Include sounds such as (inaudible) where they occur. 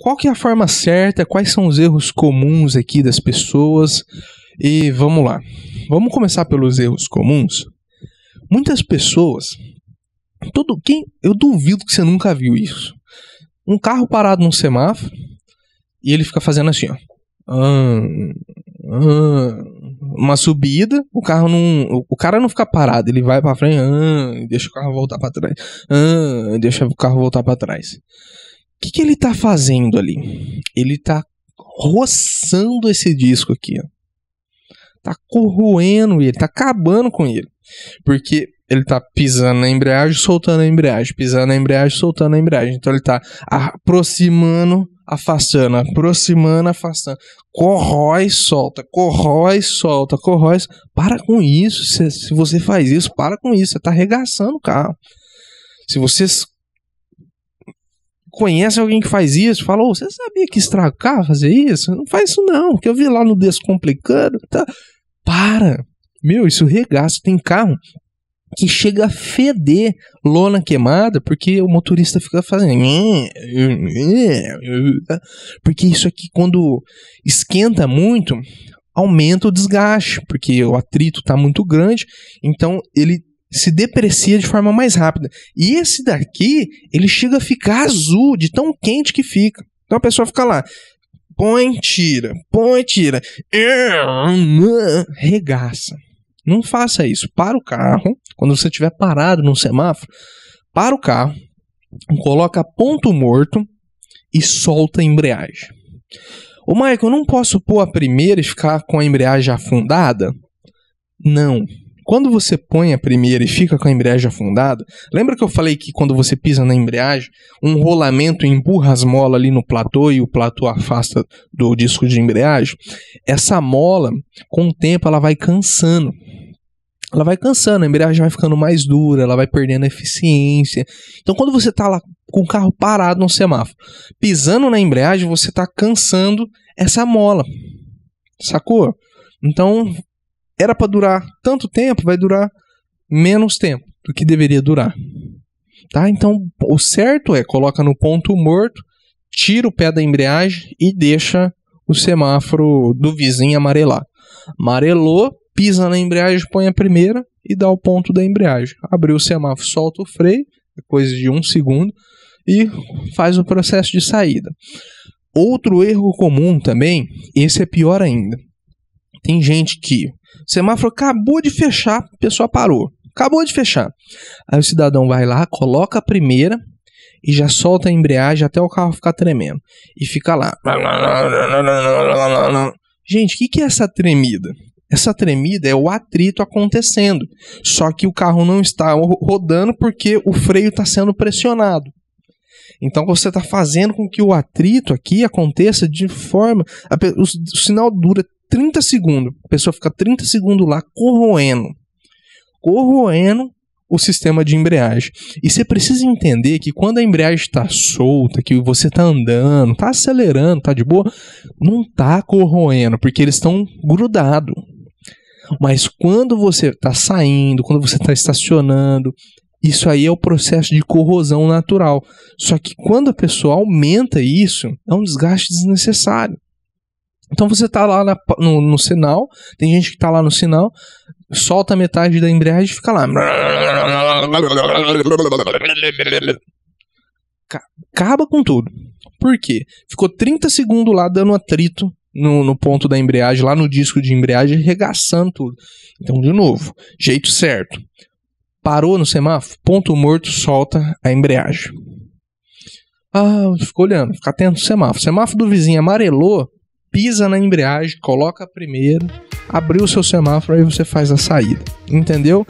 qual que é a forma certa, quais são os erros comuns aqui das pessoas e vamos lá. Vamos começar pelos erros comuns. Muitas pessoas, todo quem, eu duvido que você nunca viu isso. Um carro parado num semáforo e ele fica fazendo assim, ó. Ah, ah, uma subida, o carro não, o cara não fica parado, ele vai para frente, hum, deixa o carro voltar para trás, deixa o carro voltar para trás que, que ele tá fazendo ali? Ele tá roçando esse disco aqui, ó. Tá corroendo ele, tá acabando com ele. Porque ele tá pisando na embreagem, soltando a embreagem, pisando na embreagem, soltando a embreagem. Então ele tá aproximando, afastando, aproximando, afastando. Corrói, solta, corrói, solta, corrói. Para com isso. Se, se você faz isso, para com isso. Você tá arregaçando o carro. Se vocês conhece alguém que faz isso, falou, você sabia que estragar fazer isso? Não faz isso não, que eu vi lá no Descomplicando, tá? Para! Meu, isso regaço, tem carro que chega a feder lona queimada porque o motorista fica fazendo porque isso aqui quando esquenta muito aumenta o desgaste porque o atrito está muito grande então ele se deprecia de forma mais rápida. E esse daqui, ele chega a ficar azul de tão quente que fica. Então a pessoa fica lá, põe, tira, põe, tira, (laughs) regaça. Não faça isso. Para o carro, quando você estiver parado no semáforo, para o carro, coloca ponto morto e solta a embreagem. Ô Michael, eu não posso pôr a primeira e ficar com a embreagem afundada? Não, quando você põe a primeira e fica com a embreagem afundada, lembra que eu falei que quando você pisa na embreagem, um rolamento empurra as molas ali no platô e o platô afasta do disco de embreagem? Essa mola, com o tempo, ela vai cansando ela vai cansando, a embreagem vai ficando mais dura, ela vai perdendo eficiência. Então, quando você está lá com o carro parado no semáforo, pisando na embreagem, você está cansando essa mola, sacou? Então, era para durar tanto tempo, vai durar menos tempo do que deveria durar. Tá? Então, o certo é coloca no ponto morto, tira o pé da embreagem e deixa o semáforo do vizinho amarelar. Amarelou, pisa na embreagem, põe a primeira e dá o ponto da embreagem. Abriu o semáforo, solta o freio, coisa de um segundo, e faz o processo de saída. Outro erro comum também, esse é pior ainda. Tem gente que o semáforo acabou de fechar, a pessoa parou. Acabou de fechar. Aí o cidadão vai lá, coloca a primeira e já solta a embreagem até o carro ficar tremendo. E fica lá. Gente, o que, que é essa tremida? Essa tremida é o atrito acontecendo. Só que o carro não está rodando porque o freio está sendo pressionado. Então você está fazendo com que o atrito aqui aconteça de forma. A, o, o sinal dura 30 segundos. A pessoa fica 30 segundos lá corroendo. Corroendo o sistema de embreagem. E você precisa entender que quando a embreagem está solta, que você está andando, está acelerando, está de boa, não está corroendo, porque eles estão grudados. Mas quando você está saindo, quando você está estacionando, isso aí é o processo de corrosão natural. Só que quando a pessoa aumenta isso, é um desgaste desnecessário. Então você está lá na, no, no, sinal, tem gente que está lá no sinal, solta metade da embreagem e fica lá. Acaba com tudo. Por quê? Ficou 30 segundos lá dando atrito no, no ponto da embreagem, lá no disco de embreagem, regaçando tudo. Então, de novo, jeito certo. Parou no semáforo, ponto morto, solta a embreagem. Ah, ficou olhando, fica atento no semáforo. O semáforo do vizinho amarelou, pisa na embreagem, coloca a primeira, abriu o seu semáforo, aí você faz a saída. Entendeu?